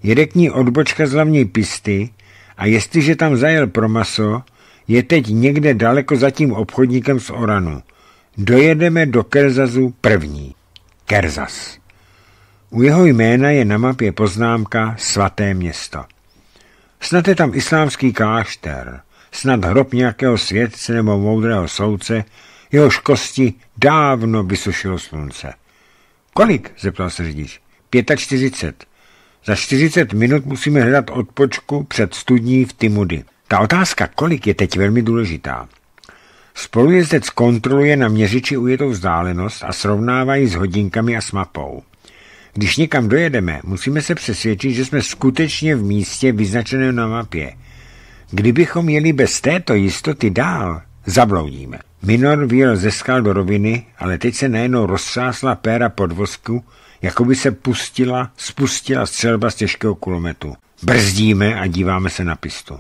Jede k ní odbočka z hlavní pisty a jestliže tam zajel pro maso, je teď někde daleko za tím obchodníkem z Oranu. Dojedeme do Kerzazu první. Kerzas. U jeho jména je na mapě poznámka Svaté město. Snad je tam islámský klášter, snad hrob nějakého světce nebo moudrého soudce, jehož kosti dávno vysušilo slunce. Kolik? zeptal se řidič. 45. Za 40 minut musíme hledat odpočku před studní v Timudy. Ta otázka, kolik je teď velmi důležitá. Spolujezdec kontroluje na měřiči ujetou vzdálenost a srovnávají s hodinkami a s mapou. Když někam dojedeme, musíme se přesvědčit, že jsme skutečně v místě vyznačeném na mapě. Kdybychom jeli bez této jistoty dál, zabloudíme. Minor vyjel ze skal do roviny, ale teď se najednou rozsásla péra podvozku, jako by se pustila, spustila střelba z těžkého kulometu. Brzdíme a díváme se na pistu.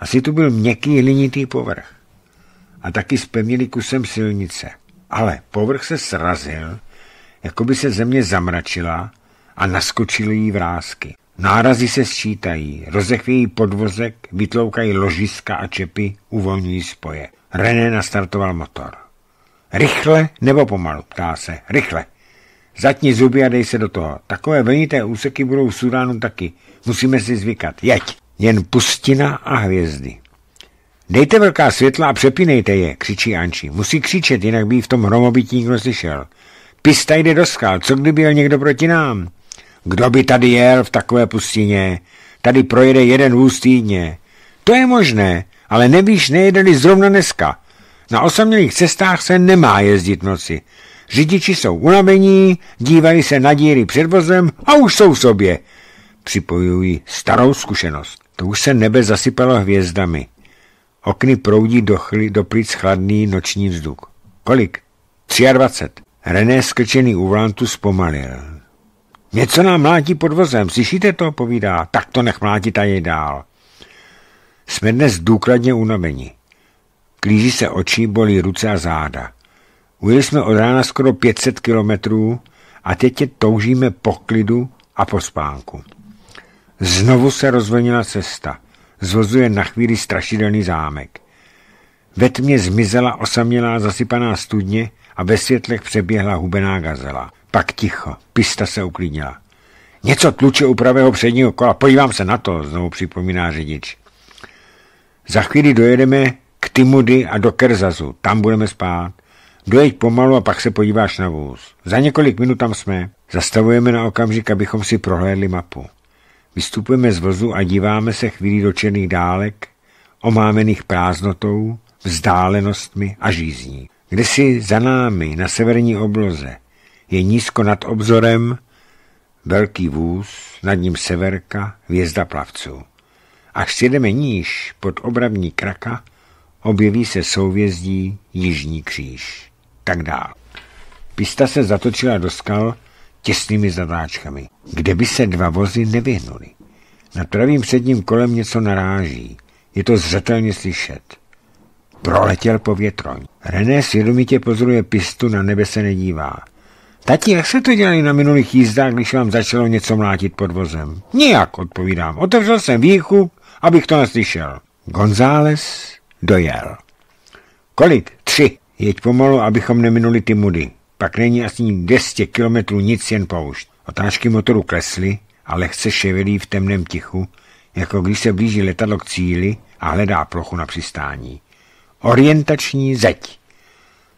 Asi tu byl měkký hlinitý povrch a taky spevnili kusem silnice. Ale povrch se srazil, jako by se země zamračila a naskočily jí vrázky. Nárazy se sčítají, rozechvějí podvozek, vytloukají ložiska a čepy, uvolňují spoje. René nastartoval motor. Rychle nebo pomalu, ptá se. Rychle. Zatni zuby a dej se do toho. Takové venité úseky budou v Sudánu taky. Musíme si zvykat. Jeď! jen pustina a hvězdy. Dejte velká světla a přepínejte je, křičí Anči. Musí křičet, jinak by v tom hromobití nikdo slyšel. Pista jde do skal, co kdyby jel někdo proti nám? Kdo by tady jel v takové pustině? Tady projede jeden vůz týdně. To je možné, ale nevíš, nejedeli zrovna dneska. Na osamělých cestách se nemá jezdit noci. Řidiči jsou unavení, dívají se na díry před vozem a už jsou v sobě. Připojují starou zkušenost. To už se nebe zasypalo hvězdami. Okny proudí do, chly, do plic chladný noční vzduch. Kolik? 23. René skrčený u volantu zpomalil. Něco nám mlátí pod vozem, slyšíte to? Povídá. Tak to nech mlátit a jej dál. Jsme dnes důkladně unaveni. Klíží se oči, bolí ruce a záda. Ujeli jsme od rána skoro 500 kilometrů a teď je toužíme po klidu a po spánku. Znovu se rozvlnila cesta. Zvozuje na chvíli strašidelný zámek. Ve tmě zmizela osamělá zasypaná studně a ve světlech přeběhla hubená gazela. Pak ticho, pista se uklidnila. Něco tluče u pravého předního kola, podívám se na to, znovu připomíná řidič. Za chvíli dojedeme k Timudy a do Kerzazu, tam budeme spát. Dojeď pomalu a pak se podíváš na vůz. Za několik minut tam jsme. Zastavujeme na okamžik, abychom si prohlédli mapu. Vystupujeme z vlzu a díváme se chvíli do černých dálek, omámených prázdnotou, vzdálenostmi a žízní. Kde si za námi na severní obloze je nízko nad obzorem velký vůz, nad ním severka, vězda plavců. Až sjedeme níž pod obravní kraka, objeví se souvězdí Jižní kříž. Tak dál. Pista se zatočila do skal, těsnými zadáčkami, kde by se dva vozy nevyhnuly. Na pravým předním kolem něco naráží. Je to zřetelně slyšet. Proletěl po větroň. René svědomitě pozoruje pistu, na nebe se nedívá. Tati, jak se to dělali na minulých jízdách, když vám začalo něco mlátit pod vozem? Nijak, odpovídám. Otevřel jsem výchu, abych to neslyšel. González dojel. Kolik? Tři. Jeď pomalu, abychom neminuli ty mudy. Pak není asi 200 kilometrů nic jen poušť. Otáčky motoru klesly a lehce ševelí v temném tichu, jako když se blíží letadlo k cíli a hledá plochu na přistání. Orientační zeď.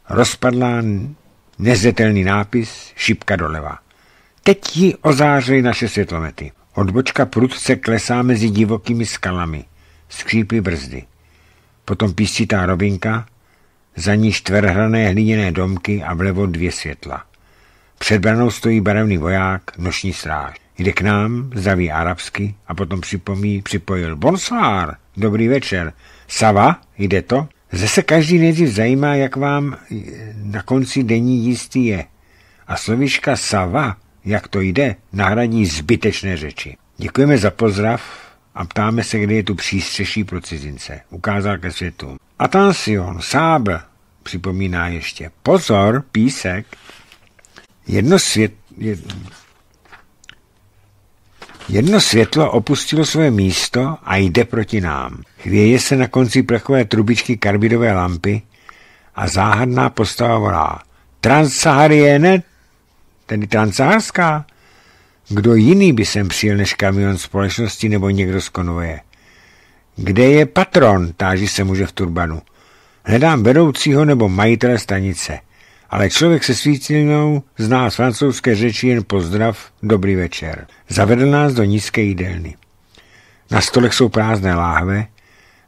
Rozpadlá nezetelný nápis, šipka doleva. Teď ji ozářily naše světlomety. Odbočka prudce klesá mezi divokými skalami. Skřípy brzdy. Potom písčitá rovinka, za ní čtverhrané hliněné domky a vlevo dvě světla. Před branou stojí barevný voják, noční stráž. Jde k nám, zdraví arabsky a potom připomí, připojil Bonsoir, dobrý večer. Sava, jde to? Zde se každý nejdřív zajímá, jak vám eh, na konci denní jistý je. A slovička Sava, jak to jde, nahradí zbytečné řeči. Děkujeme za pozdrav a ptáme se, kde je tu přístřeší pro cizince. Ukázal ke světu. Atansion, sáb, připomíná ještě. Pozor, písek. Jedno svět... Jedno, Jedno světlo opustilo své místo a jde proti nám. Chvěje se na konci plechové trubičky karbidové lampy a záhadná postava volá Transaharienet? tedy transaharská? Kdo jiný by sem přijel než kamion společnosti nebo někdo z konvoje? Kde je patron, táží se muže v turbanu. Hledám vedoucího nebo majitele stanice. Ale člověk se svítilnou zná z francouzské řeči jen pozdrav, dobrý večer. Zavedl nás do nízké jídelny. Na stolech jsou prázdné láhve,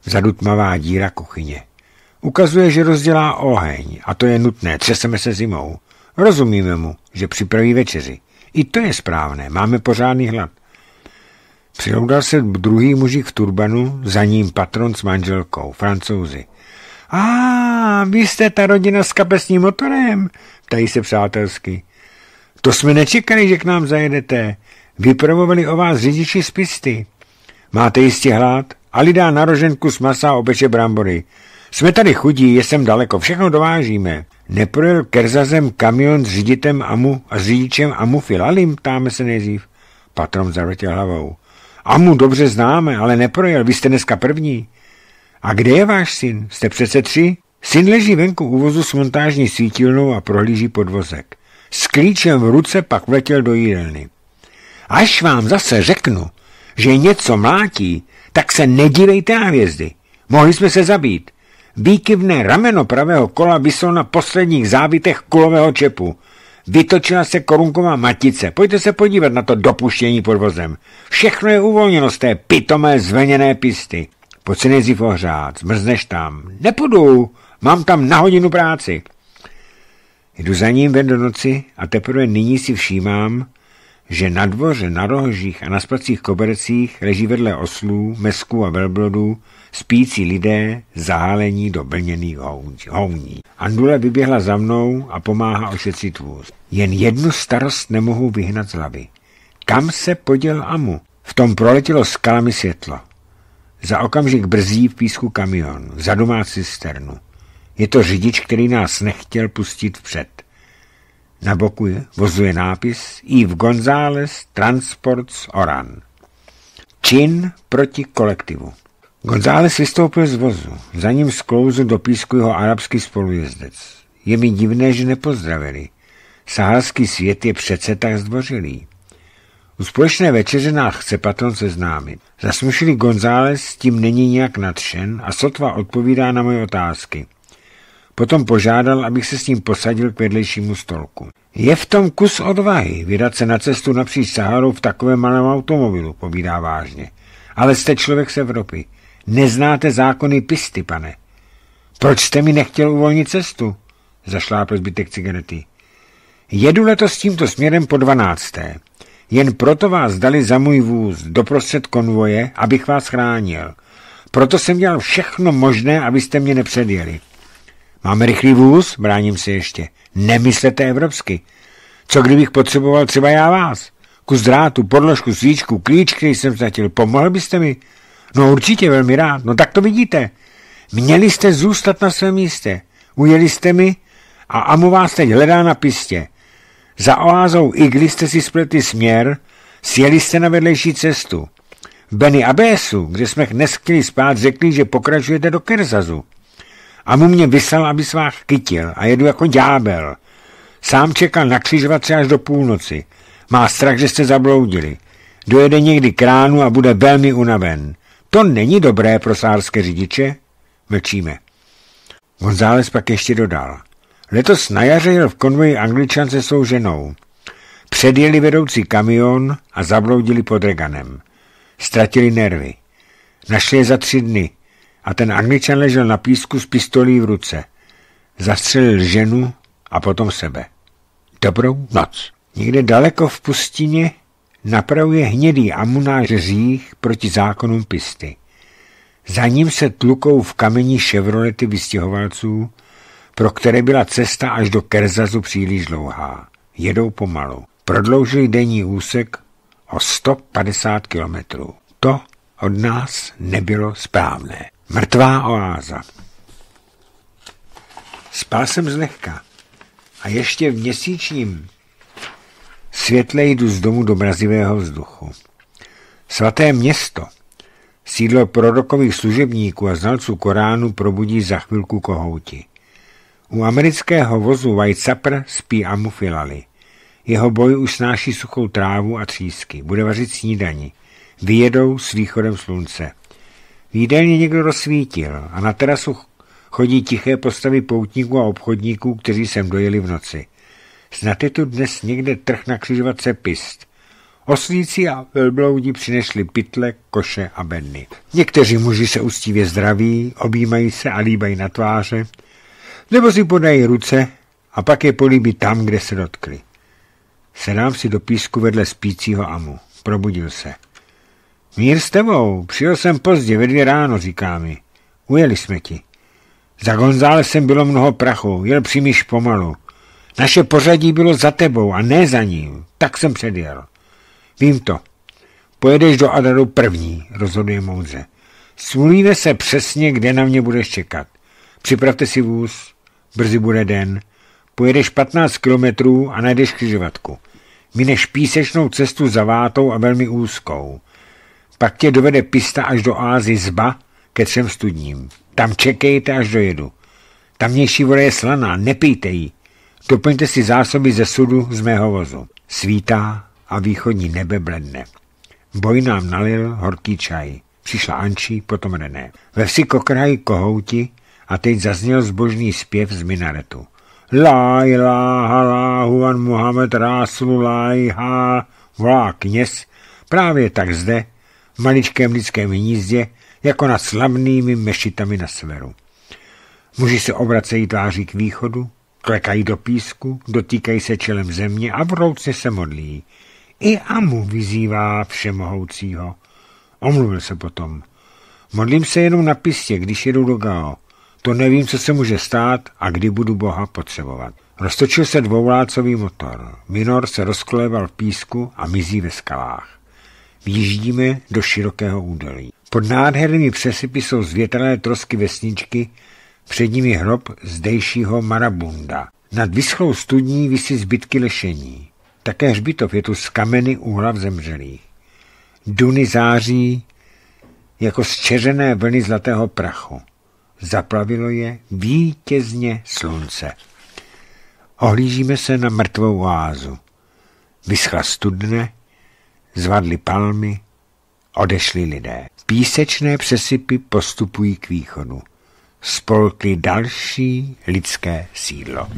vzadu tmavá díra kuchyně. Ukazuje, že rozdělá oheň a to je nutné, třeseme se zimou. Rozumíme mu, že připraví večeři. I to je správné, máme pořádný hlad. Přiloudal se druhý mužik v turbanu, za ním patron s manželkou, francouzi. A vy jste ta rodina s kapesním motorem, ptají se přátelsky. To jsme nečekali, že k nám zajedete. Vypravovali o vás řidiči z pisty. Máte jistě hlad? Alida dá naroženku s masa obeče brambory. Jsme tady chudí, jsem daleko, všechno dovážíme. Neprojel kerzazem kamion s řiditem Amu a řidičem Amu Filalim, ptáme se nejdřív. Patron zavrtěl hlavou. Amu dobře známe, ale neprojel, vy jste dneska první. A kde je váš syn? Jste přece tři? Syn leží venku u vozu s montážní svítilnou a prohlíží podvozek. S klíčem v ruce pak vletěl do jídelny. Až vám zase řeknu, že něco mlátí, tak se nedívejte na hvězdy. Mohli jsme se zabít. Výkyvné rameno pravého kola vyslo na posledních závitech kulového čepu. Vytočila se korunková matice. Pojďte se podívat na to dopuštění pod vozem. Všechno je uvolněno z té pitomé zveněné pisty. Pojď se nejdřív ohřát, zmrzneš tam. Nepůjdu, mám tam na hodinu práci. Jdu za ním ven do noci a teprve nyní si všímám, že na dvoře, na rohožích a na spacích kobercích leží vedle oslů, mesků a velblodů spící lidé zahálení do blněných houní. Andule vyběhla za mnou a pomáhá ošetřit vůz. Jen jednu starost nemohu vyhnat z hlavy. Kam se poděl Amu? V tom proletělo skalami světlo. Za okamžik brzí v písku kamion, zadumá cisternu. Je to řidič, který nás nechtěl pustit vpřed. Na boku je, vozuje nápis v González Transports Oran. Čin proti kolektivu. González vystoupil z vozu. Za ním sklouzl do písku jeho arabský spolujezdec. Je mi divné, že nepozdravili. Sahalský svět je přece tak zdvořilý. U společné večeře nás chce patron seznámit. Zasmušili González s tím není nijak nadšen a sotva odpovídá na moje otázky. Potom požádal, abych se s ním posadil k vedlejšímu stolku. Je v tom kus odvahy vydat se na cestu napříč Saharou v takovém malém automobilu, povídá vážně. Ale jste člověk z Evropy. Neznáte zákony pisty, pane. Proč jste mi nechtěl uvolnit cestu? Zašlápl zbytek cigarety. Jedu letos tímto směrem po dvanácté. Jen proto vás dali za můj vůz doprostřed konvoje, abych vás chránil. Proto jsem dělal všechno možné, abyste mě nepředjeli. Máme rychlý vůz? Bráním se ještě. Nemyslete evropsky. Co kdybych potřeboval třeba já vás? Kus drátu, podložku, svíčku, klíč, který jsem ztratil. Pomohl byste mi? No určitě velmi rád. No tak to vidíte. Měli jste zůstat na svém místě. Ujeli jste mi a Amu vás teď hledá na pistě. Za oázou igly jste si spletli směr, sjeli jste na vedlejší cestu. V Benny Abésu, kde jsme dnes chtěli spát, řekli, že pokračujete do Kerzazu. Amu mě vyslal, aby vás chytil a jedu jako ďábel. Sám čekal na křižovatce až do půlnoci. Má strach, že jste zabloudili. Dojede někdy kránu a bude velmi unaven. To není dobré pro sárské řidiče? Mlčíme. González pak ještě dodal. Letos na jaře jel v konvoji angličan se svou ženou. Předjeli vedoucí kamion a zabloudili pod Reganem. Ztratili nervy. Našli je za tři dny a ten angličan ležel na písku s pistolí v ruce. Zastřelil ženu a potom sebe. Dobrou noc. Někde daleko v pustině napravuje hnědý amunář řích proti zákonům pisty. Za ním se tlukou v kameni ševrolety vystěhovalců, pro které byla cesta až do Kerzazu příliš dlouhá. Jedou pomalu. Prodloužili denní úsek o 150 kilometrů. To od nás nebylo správné. Mrtvá oáza. Spal jsem zlehka a ještě v měsíčním Světle jdu z domu do mrazivého vzduchu. Svaté město, sídlo prorokových služebníků a znalců Koránu probudí za chvilku kohouti. U amerického vozu White Supper spí amufilali. Jeho boj už snáší suchou trávu a třísky. Bude vařit snídani. Vyjedou s východem slunce. V někdo rozsvítil a na terasu chodí tiché postavy poutníků a obchodníků, kteří sem dojeli v noci. Snad je tu dnes někde trh na křižovatce pist. Oslíci a velbloudi přinesli pytle, koše a bedny. Někteří muži se ústivě zdraví, objímají se a líbají na tváře, nebo si podají ruce a pak je políbí tam, kde se dotkli. Sedám si do písku vedle spícího Amu. Probudil se. Mír s tebou, přijel jsem pozdě, ve dvě ráno, říká mi. Ujeli jsme ti. Za gonzálesem bylo mnoho prachu, jel příliš pomalu. Naše pořadí bylo za tebou a ne za ním. Tak jsem předjel. Vím to. Pojedeš do Adaru první, rozhoduje moudře. Smluvíme se přesně, kde na mě budeš čekat. Připravte si vůz, brzy bude den. Pojedeš 15 kilometrů a najdeš křižovatku. Mineš písečnou cestu zavátou a velmi úzkou. Pak tě dovede pista až do oázy Zba ke třem studním. Tam čekejte, až dojedu. Tamnější voda je slaná, nepijte ji. Doplňte si zásoby ze sudu z mého vozu. Svítá a východní nebe bledne. Boj nám nalil horký čaj. Přišla Ančí, potom René. Ve vsi kokrají kohouti a teď zazněl zbožný zpěv z minaretu. La ilaha láhuan la ha volá kněz právě tak zde, v maličkém lidském hnízdě, jako nad slavnými mešitami na severu. Muži se obracejí tváří k východu, klekají do písku, dotýkají se čelem země a v se modlí. I Amu vyzývá všemohoucího. Omluvil se potom. Modlím se jenom na pistě, když jedu do Gao. To nevím, co se může stát a kdy budu Boha potřebovat. Roztočil se dvoulácový motor. Minor se rozkoléval v písku a mizí ve skalách. Vjíždíme do širokého údolí. Pod nádhernými přesypy jsou zvětrané trosky vesničky, před nimi hrob zdejšího marabunda. Nad vyschlou studní visí zbytky lešení. Také hřbitov je tu z kameny u hlav zemřelých. Duny září jako zčeřené vlny zlatého prachu. Zaplavilo je vítězně slunce. Ohlížíme se na mrtvou oázu. Vyschla studne, zvadly palmy, odešli lidé. Písečné přesypy postupují k východu spolkli další lidské sídlo.